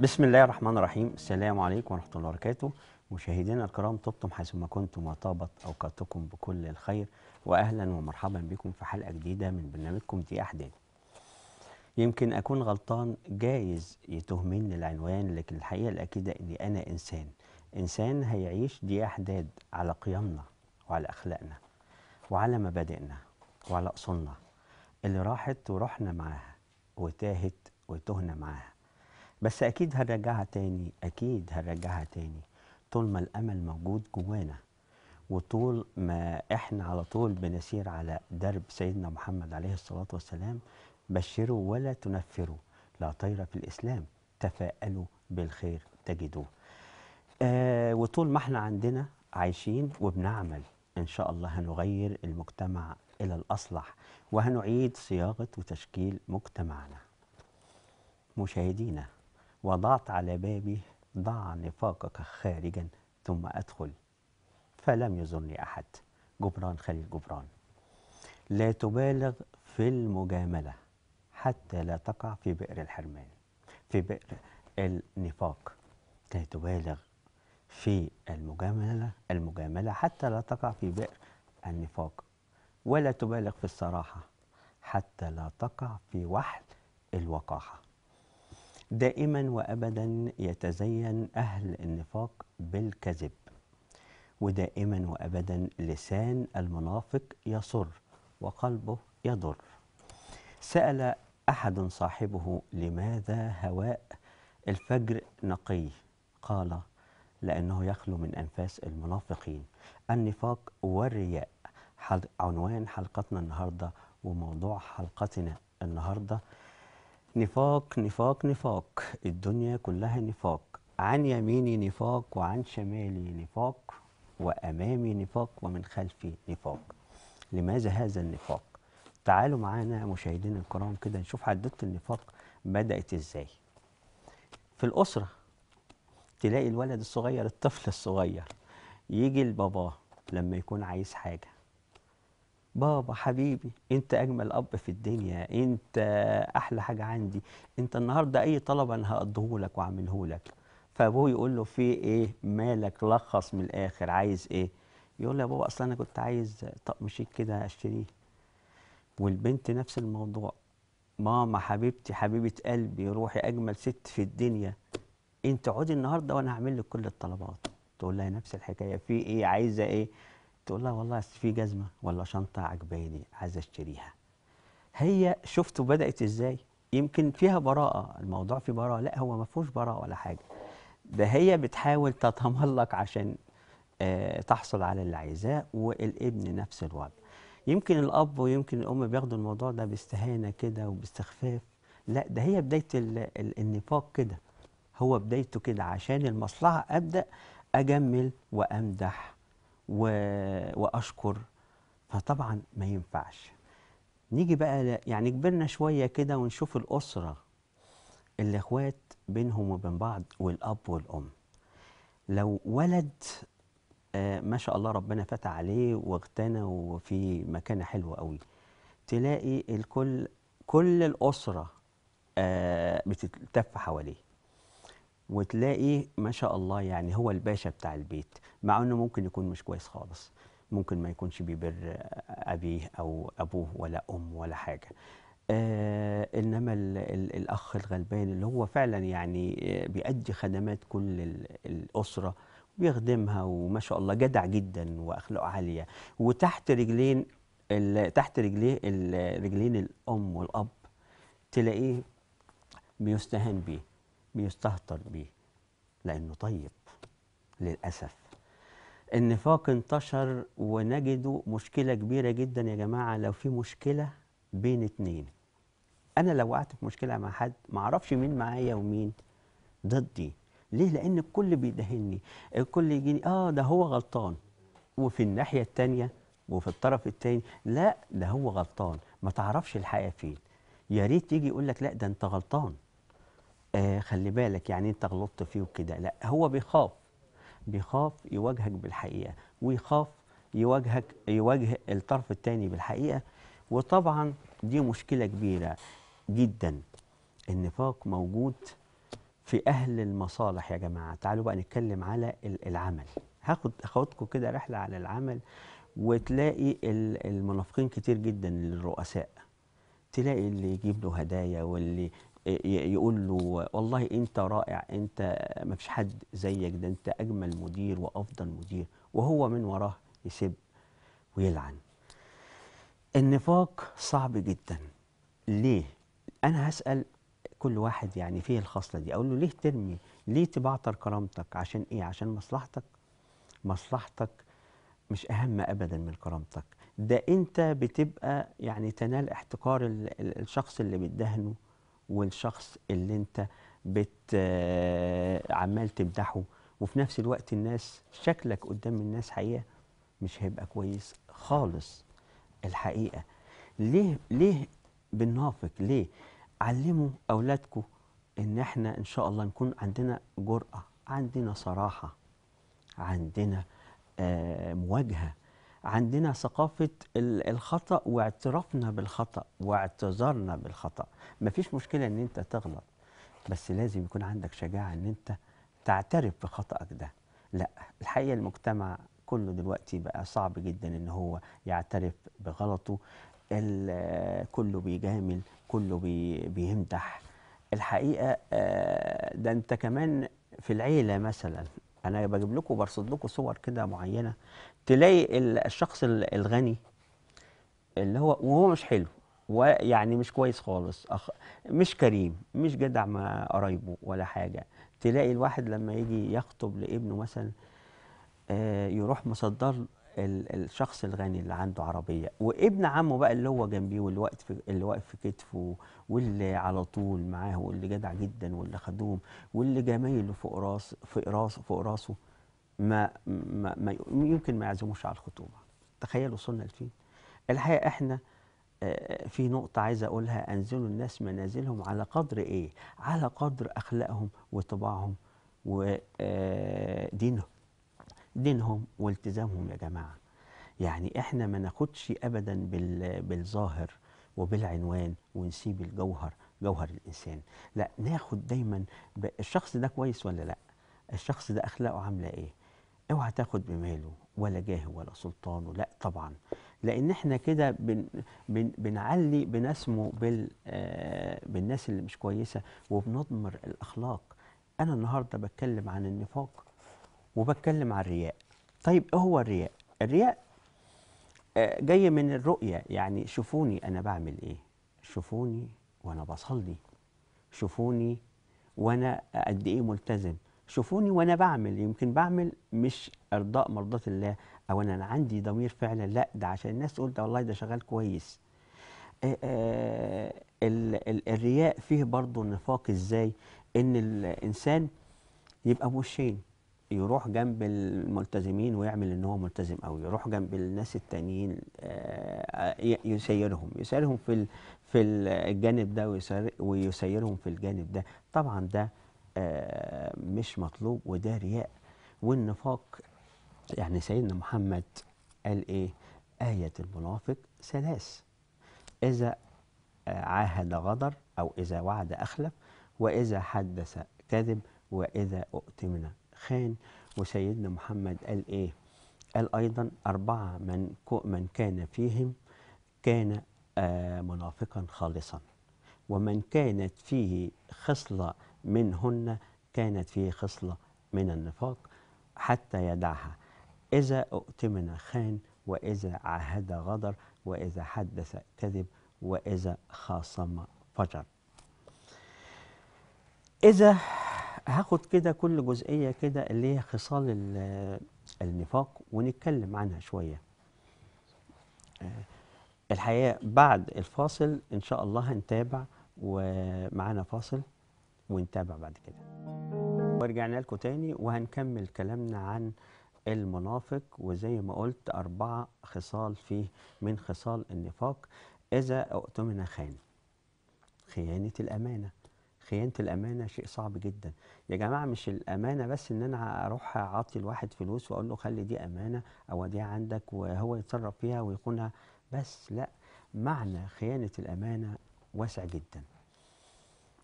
بسم الله الرحمن الرحيم السلام عليكم ورحمة الله وبركاته مشاهدينا الكرام طبتم حيثما كنتم وطابت أوقاتكم بكل الخير وأهلا ومرحبا بكم في حلقة جديدة من برنامجكم دي أحداث يمكن أكون غلطان جايز يتهمني العنوان لكن الحقيقة الأكيدة أني أنا إنسان إنسان هيعيش دي أحداد على قيمنا وعلى أخلاقنا وعلى مبادئنا وعلى أصولنا اللي راحت ورحنا معاها وتاهت وتهنا معاها بس اكيد هنرجعها تاني اكيد هنرجعها تاني طول ما الامل موجود جوانا وطول ما احنا على طول بنسير على درب سيدنا محمد عليه الصلاه والسلام بشروا ولا تنفروا لا طير في الاسلام تفاءلوا بالخير تجدوه آه وطول ما احنا عندنا عايشين وبنعمل ان شاء الله هنغير المجتمع الى الاصلح وهنعيد صياغه وتشكيل مجتمعنا مشاهدينا وضعت على بابه ضع نفاقك خارجا ثم أدخل فلم يزرني أحد جبران خليل جبران لا تبالغ في المجاملة حتى لا تقع في بئر الحرمان في بئر النفاق لا تبالغ في المجاملة المجاملة حتى لا تقع في بئر النفاق ولا تبالغ في الصراحة حتى لا تقع في وحل الوقاحة دائما وابدا يتزين اهل النفاق بالكذب ودائما وابدا لسان المنافق يصر وقلبه يضر سال احد صاحبه لماذا هواء الفجر نقي قال لانه يخلو من انفاس المنافقين النفاق والرياء حل... عنوان حلقتنا النهارده وموضوع حلقتنا النهارده نفاق نفاق نفاق الدنيا كلها نفاق عن يميني نفاق وعن شمالي نفاق وأمامي نفاق ومن خلفي نفاق لماذا هذا النفاق؟ تعالوا معانا مشاهدينا الكرام كده نشوف حدوتة النفاق بدأت إزاي في الأسرة تلاقي الولد الصغير الطفل الصغير يجي لباباه لما يكون عايز حاجة بابا حبيبي انت اجمل اب في الدنيا انت احلى حاجه عندي انت النهارده اي طلب انا هقضيهولك واعملهولك فابوه يقول له في ايه مالك لخص من الاخر عايز ايه يقول له يا بابا اصل انا كنت عايز طقم شيك كده اشتريه والبنت نفس الموضوع ماما حبيبتي حبيبه قلبي روحي اجمل ست في الدنيا انت اقعدي النهارده وانا هعمل لك كل الطلبات تقول لها نفس الحكايه في ايه عايزه ايه تقول لها والله في جزمه ولا شنطه عجباني عايزه اشتريها هي شفت بدات ازاي يمكن فيها براءه الموضوع فيه براءه لا هو ما فيهوش براءه ولا حاجه ده هي بتحاول تتملق عشان آه، تحصل على اللي عايزاه والابن نفس الوضع يمكن الاب ويمكن الام بياخدوا الموضوع ده باستهانه كده وباستخفاف لا ده هي بدايه النفاق كده هو بدايته كده عشان المصلحه ابدا اجمل وامدح و... واشكر فطبعا ما ينفعش نيجي بقى يعني كبرنا شويه كده ونشوف الاسره الاخوات بينهم وبين بعض والاب والام لو ولد آه ما شاء الله ربنا فتح عليه واغتنى وفي مكانه حلوه قوي تلاقي الكل كل الاسره آه بتتلف حواليه وتلاقي ما شاء الله يعني هو الباشا بتاع البيت مع انه ممكن يكون مش كويس خالص ممكن ما يكونش بيبر ابيه او ابوه ولا ام ولا حاجه آه انما الـ الـ الاخ الغلبان اللي هو فعلا يعني آه، بيأدي خدمات كل الاسره بيخدمها وما شاء الله جدع جدا واخلاقه عاليه وتحت رجلين تحت رجليه رجلين الام والاب تلاقيه بيستهان بيه بيستهتر بيه لأنه طيب للأسف النفاق انتشر ونجده مشكلة كبيرة جدا يا جماعة لو في مشكلة بين اتنين أنا لو وقعت في مشكلة مع حد معرفش مين معايا ومين ضدي ليه؟ لأن الكل بيدهني الكل يجيني آه ده هو غلطان وفي الناحية التانية وفي الطرف التاني لا ده هو غلطان ما تعرفش الحقيقة فين يا ريت يجي يقول لك لا ده أنت غلطان آه خلي بالك يعني انت غلطت فيه وكده لا هو بيخاف بيخاف يواجهك بالحقيقه ويخاف يواجهك يواجه الطرف الثاني بالحقيقه وطبعا دي مشكله كبيره جدا النفاق موجود في اهل المصالح يا جماعه تعالوا بقى نتكلم على العمل هاخد هاخدكم كده رحله على العمل وتلاقي المنافقين كتير جدا للرؤساء تلاقي اللي يجيب له هدايا واللي يقول له والله انت رائع انت ما فيش حد زيك ده انت اجمل مدير وافضل مدير وهو من وراه يسب ويلعن النفاق صعب جدا ليه انا هسال كل واحد يعني فيه الخصله دي اقول له ليه ترمي ليه تبعتر كرامتك عشان ايه عشان مصلحتك مصلحتك مش اهم ابدا من كرامتك ده انت بتبقى يعني تنال احتقار الشخص اللي بتدهنه والشخص اللي انت بت عمال تمدحه وفي نفس الوقت الناس شكلك قدام الناس حقيقه مش هيبقى كويس خالص الحقيقه ليه ليه بننافق ليه علموا اولادكم ان احنا ان شاء الله نكون عندنا جرأة عندنا صراحة عندنا آه، مواجهة عندنا ثقافة الخطأ واعترافنا بالخطأ واعتذارنا بالخطأ مفيش مشكلة ان انت تغلط بس لازم يكون عندك شجاعة ان انت تعترف بخطأك ده لا الحقيقة المجتمع كله دلوقتي بقى صعب جدا ان هو يعترف بغلطه كله بيجامل كله بي بيمدح الحقيقة آه، ده انت كمان في العيلة مثلا انا بجيب لكم برصد لكم صور كده معينه تلاقي الشخص الغني اللي هو وهو مش حلو ويعني مش كويس خالص أخ مش كريم مش جدع مع قرايبه ولا حاجه تلاقي الواحد لما يجي يخطب لابنه مثلا آه، يروح مصدر الشخص الغني اللي عنده عربيه وابن عمه بقى اللي هو جنبيه واللي واقف في اللي واقف في كتفه واللي على طول معاه واللي جدع جدا واللي خدوم واللي جميل فوق راس فوق راسه فوق راسه ما, ما, ما يمكن ما يعزموش على الخطوبه تخيل وصلنا لفين الحقيقه احنا آه، في نقطة عايز أقولها أنزلوا الناس منازلهم على قدر إيه؟ على قدر أخلاقهم وطباعهم ودينهم آه، دينهم والتزامهم يا جماعة يعني احنا ما ناخدش ابدا بالظاهر وبالعنوان ونسيب الجوهر جوهر الانسان لا ناخد دايما الشخص ده كويس ولا لا الشخص ده اخلاقه عامله ايه اوعى تاخد بماله ولا جاهه ولا سلطانه لا طبعا لان احنا كده بن بن بنعلي بنسمو بال آه، بالناس اللي مش كويسه وبنضمر الاخلاق انا النهارده بتكلم عن النفاق وبتكلم عن الرياء طيب ايه هو الرياء الرياء آه، جاي من الرؤية يعني شوفوني أنا بعمل إيه شوفوني وأنا بصلي شوفوني وأنا قد إيه ملتزم شوفوني وأنا بعمل يمكن بعمل مش إرضاء مرضاة الله أو أنا, أنا عندي ضمير فعلا لا ده عشان الناس تقول ده والله ده شغال كويس آه، آه، ال ال الرياء فيه برضه نفاق إزاي إن الإنسان يبقى بوشين يروح جنب الملتزمين ويعمل ان هو ملتزم قوي يروح جنب الناس التانيين آه، يسيرهم يسيرهم في في الجانب ده ويسيرهم في الجانب ده طبعا ده آه، مش مطلوب وده رياء والنفاق يعني سيدنا محمد قال ايه آية المنافق ثلاث إذا آه، عاهد غدر أو إذا وعد أخلف وإذا حدث كذب وإذا أؤتمن خان وسيدنا محمد قال إيه قال أيضا أربعة من, من كان فيهم كان آه، منافقا خالصا ومن كانت فيه خصلة منهن كانت فيه خصلة من النفاق حتى يدعها إذا أؤتمن خان وإذا عهد غدر وإذا حدث كذب وإذا خاصم فجر إذا هاخد كده كل جزئية كده اللي هي خصال النفاق ونتكلم عنها شوية آه، الحقيقة بعد الفاصل إن شاء الله هنتابع ومعانا فاصل ونتابع بعد كده ورجعنا لكم تاني وهنكمل كلامنا عن المنافق وزي ما قلت أربعة خصال فيه من خصال النفاق إذا أؤتمن خان خيانة الأمانة خيانه الامانه شيء صعب جدا يا جماعه مش الامانه بس ان انا اروح اعطي الواحد فلوس واقول له خلي دي امانه او دي عندك وهو يتصرف فيها ويخونها بس لا معنى خيانه الامانه واسع جدا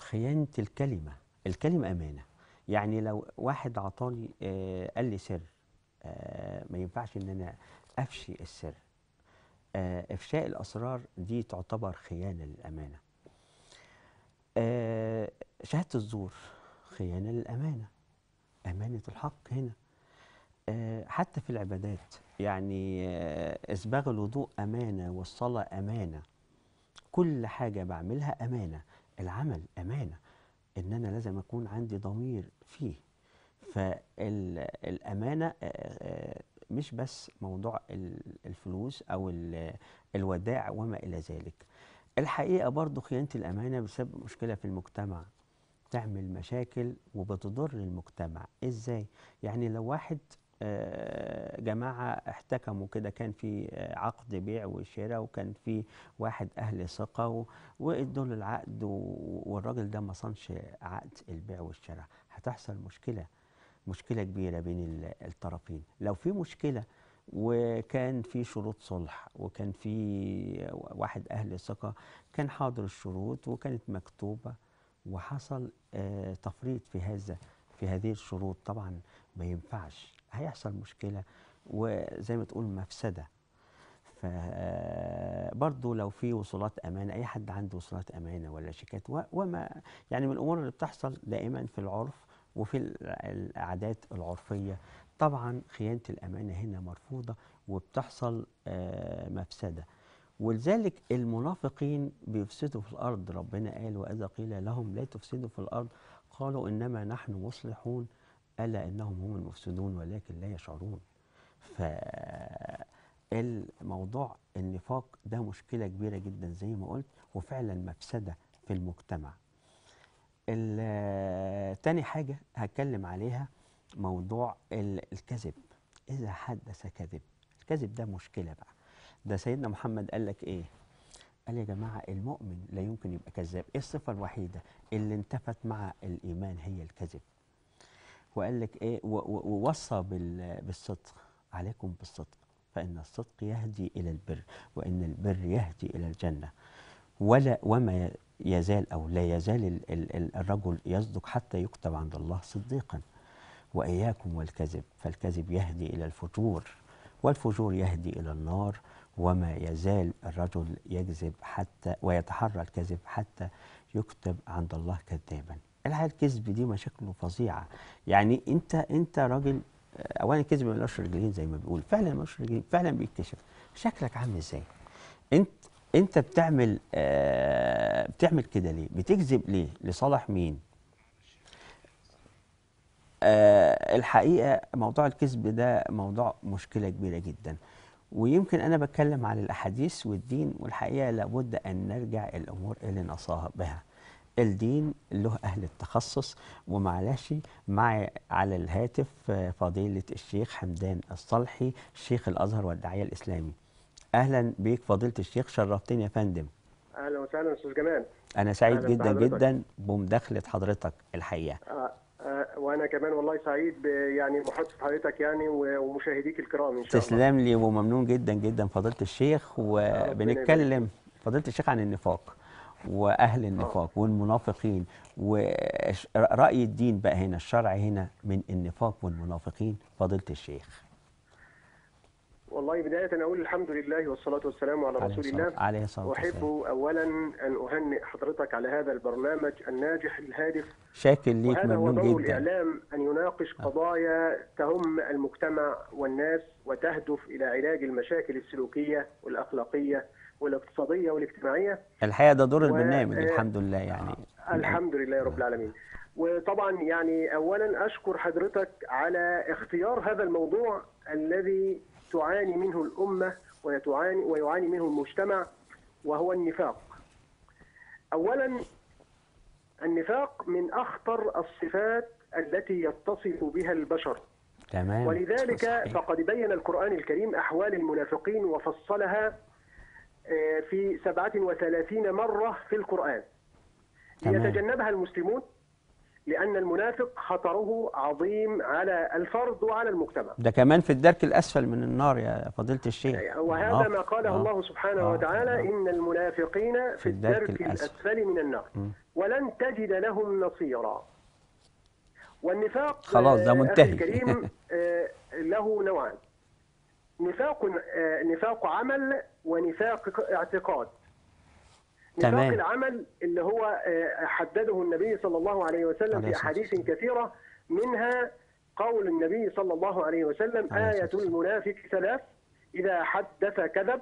خيانه الكلمه الكلمه امانه يعني لو واحد عطاني آه قال لي سر آه ما ينفعش ان انا افشي السر آه افشاء الاسرار دي تعتبر خيانه للامانه آه شهادة الزور خيانة للأمانة أمانة الحق هنا آه حتى في العبادات يعني آه إسباغ الوضوء أمانة والصلاة أمانة كل حاجة بعملها أمانة العمل أمانة إن أنا لازم أكون عندي ضمير فيه فالأمانة آه، آه، مش بس موضوع الفلوس أو الوداع وما إلى ذلك الحقيقة برضه خيانة الأمانة بتسبب مشكلة في المجتمع بتعمل مشاكل وبتضر المجتمع ازاي يعني لو واحد آه، جماعة احتكموا كده كان في آه، عقد بيع وشراء وكان في واحد أهل ثقة وادوا له العقد والراجل ده ما صانش عقد البيع والشراء هتحصل مشكلة مشكلة كبيرة بين الطرفين لو في مشكلة وكان في شروط صلح وكان في واحد أهل ثقة كان حاضر الشروط وكانت مكتوبة وحصل آه، تفريط في هذا في هذه الشروط طبعا ما ينفعش هيحصل مشكلة وزي ما تقول مفسدة فبرضه آه، لو في وصولات امانه اي حد عنده وصولات امانه ولا شيكات وما يعني من الامور اللي بتحصل دائما في العرف وفي العادات العرفيه طبعا خيانه الامانه هنا مرفوضه وبتحصل آه، مفسده ولذلك المنافقين بيفسدوا في الارض ربنا قال واذا قيل لهم لا تفسدوا في الارض قالوا انما نحن مصلحون الا انهم هم المفسدون ولكن لا يشعرون ف الموضوع النفاق ده مشكله كبيره جدا زي ما قلت وفعلا مفسده في المجتمع آه، تاني حاجه هتكلم عليها موضوع الكذب إذا حدث كذب الكذب ده مشكلة بقى ده سيدنا محمد قال لك إيه قال يا جماعة المؤمن لا يمكن يبقى كذاب إيه الصفة الوحيدة اللي انتفت مع الإيمان هي الكذب وقال لك إيه ووصى بالصدق عليكم بالصدق فإن الصدق يهدي إلى البر وإن البر يهدي إلى الجنة ولا وما يزال أو لا يزال الرجل يصدق حتى يكتب عند الله صديقاً وإياكم والكذب فالكذب يهدي إلى الفجور والفجور يهدي إلى النار وما يزال الرجل يكذب حتى ويتحرى الكذب حتى يكتب عند الله كذابا الحقيقه الكذب دي مشاكله فظيعه يعني انت انت راجل اولا الكذب الأشهر رجلين زي ما بيقول فعلا الأشهر رجلين فعلا بيتكشف شكلك عامل ازاي انت انت بتعمل آه بتعمل كده ليه بتكذب ليه لصالح مين آه الحقيقه موضوع الكذب ده موضوع مشكله كبيره جدا ويمكن انا بتكلم عن الاحاديث والدين والحقيقه لابد ان نرجع الامور اللي بها الدين له اهل التخصص ومعلش معي على الهاتف فضيله الشيخ حمدان الصالحي شيخ الازهر والداعيه الاسلامي اهلا بيك فضيله الشيخ شرفتني يا فندم اهلا وسهلا استاذ جمال انا سعيد جدا جدا بمداخله حضرتك الحقيقه آه. وانا كمان والله سعيد يعني محادثه حضرتك يعني ومشاهديك الكرام ان شاء تسلم الله تسلم لي وممنون جدا جدا فضيله الشيخ وبنتكلم فضيله الشيخ عن النفاق واهل النفاق آه. والمنافقين وراي الدين بقى هنا الشرع هنا من النفاق والمنافقين فضيله الشيخ والله بداية أقول الحمد لله والصلاة والسلام على رسول الله عليه الصلاة والسلام أحب أولا أن أهنئ حضرتك على هذا البرنامج الناجح الهادف شاكر ليك وهذا ممنون جدا الإعلام أن يناقش آه. قضايا تهم المجتمع والناس وتهدف إلى علاج المشاكل السلوكية والأخلاقية والاقتصادية والاجتماعية الحقيقة ده دور البرنامج و... آه، الحمد لله يعني الحمد لله رب آه. العالمين وطبعا يعني اولا اشكر حضرتك على اختيار هذا الموضوع الذي تعاني منه الأمة ويتعاني ويعاني منه المجتمع وهو النفاق أولا النفاق من أخطر الصفات التي يتصف بها البشر تمام. ولذلك صحيح. فقد بين القرآن الكريم أحوال المنافقين وفصلها آه، في 37 مرة في القرآن تمام. ليتجنبها المسلمون لأن المنافق خطره عظيم على الفرد وعلى المجتمع ده كمان في الدرك الأسفل من النار يا فضيلة الشيخ يعني وهذا آه. ما قاله آه. الله سبحانه آه. وتعالى آه. إن المنافقين في, في الدرك, الدرك الأسفل. الأسفل من النار م. ولن تجد لهم نصيرا والنفاق خلاص ده آه، منتهي الكريم له نوعان نفاق نفاق عمل ونفاق اعتقاد نطاق العمل اللي هو آه، حدده النبي صلى الله عليه وسلم عليه في أحاديث كثيرة منها قول النبي صلى الله عليه وسلم عليه آية المنافق ثلاث إذا حدث كذب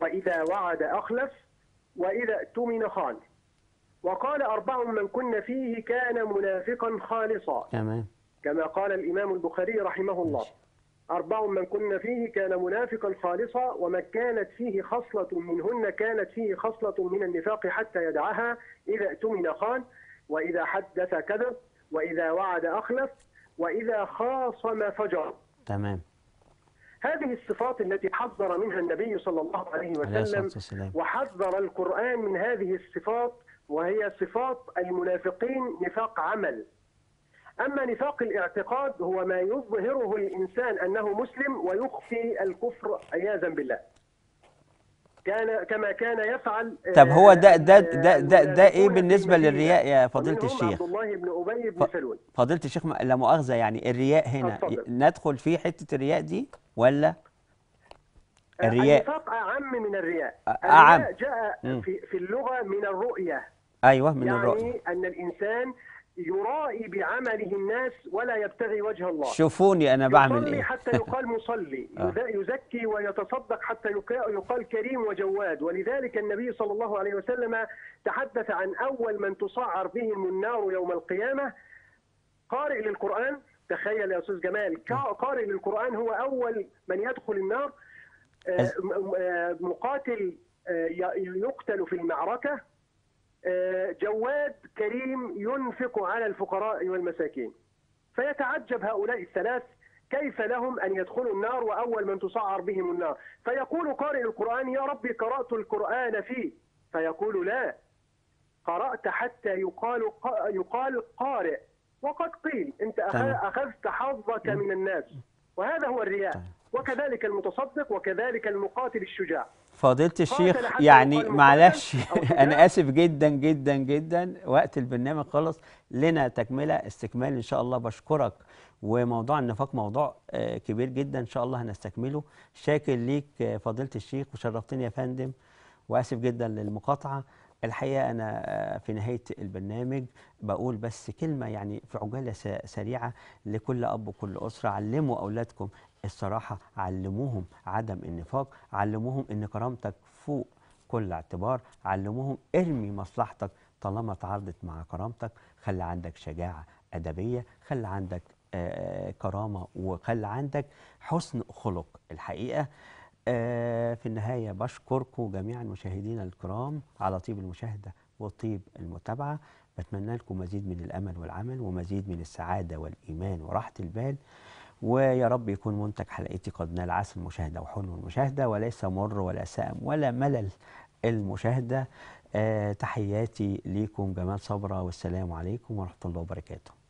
وإذا وعد أخلف وإذا اؤتمن خان وقال أربع من كن فيه كان منافقا خالصا تمام كما قال الإمام البخاري رحمه الله أربع من كن فيه كان منافقا خالصا ومن كانت فيه خصلة منهن كانت فيه خصلة من النفاق حتى يدعها إذا اؤتمن خان وإذا حدث كذب وإذا وعد أخلف وإذا خاصم فجر تمام هذه الصفات التي حذر منها النبي صلى الله عليه وسلم وحذر القرآن من هذه الصفات وهي صفات المنافقين نفاق عمل أما نفاق الاعتقاد هو ما يظهره الإنسان أنه مسلم ويخفي الكفر عياذا بالله كان كما كان يفعل طب هو ده آه، ده ده آه، ده, ده ايه بالنسبه للرياء يا فضيله الشيخ؟ عبد الله بن ابي بن سلول فضيله الشيخ لا مؤاخذه يعني الرياء هنا أتفضل. ندخل في حته الرياء دي ولا؟ آه، الرياء النفاق اعم من الرياء اعم جاء في, في اللغه من الرؤيه ايوه من يعني الرؤيه يعني ان الانسان يرائي بعمله الناس ولا يبتغي وجه الله شوفوني أنا بعمل إيه حتى يقال مصلي آه. يزكي ويتصدق حتى يقال كريم وجواد ولذلك النبي صلى الله عليه وسلم تحدث عن أول من تصعر بهم النار يوم القيامة قارئ للقرآن تخيل يا أستاذ جمال آه. قارئ للقرآن هو أول من يدخل النار آه، مقاتل يقتل في المعركة آه، جواد كريم ينفق على الفقراء والمساكين فيتعجب هؤلاء الثلاث كيف لهم أن يدخلوا النار وأول من تصعر بهم النار فيقول قارئ القرآن يا ربي قرأت القرآن فيه فيقول لا قرأت حتى يقال يقال قارئ وقد قيل أنت أخذت حظك من الناس وهذا هو الرياء وكذلك المتصدق وكذلك المقاتل الشجاع فضيله الشيخ يعني معلش انا اسف جدا جدا جدا وقت البرنامج خلص لنا تكمله استكمال ان شاء الله بشكرك وموضوع النفاق موضوع آه، كبير جدا ان شاء الله هنستكمله شاكر ليك آه، فضيله الشيخ وشرفتني يا فندم واسف جدا للمقاطعه الحقيقه انا آه، في نهايه البرنامج بقول بس كلمه يعني في عجاله سريعه لكل اب وكل اسره علموا اولادكم الصراحة علموهم عدم النفاق علموهم ان كرامتك فوق كل اعتبار علموهم ارمي مصلحتك طالما تعرضت مع كرامتك خلي عندك شجاعة أدبية خلي عندك آه، آه، كرامة وخلي عندك حسن خلق الحقيقة آه، في النهاية بشكركم جميعا مشاهدينا الكرام على طيب المشاهدة وطيب المتابعة بتمنى لكم مزيد من الأمل والعمل ومزيد من السعادة والإيمان وراحة البال ويا رب يكون منتج حلقتي قد نال عسل المشاهدة وحلو المشاهدة وليس مر ولا سام ولا ملل المشاهدة أه تحياتي ليكم جمال صبرا والسلام عليكم ورحمة الله وبركاته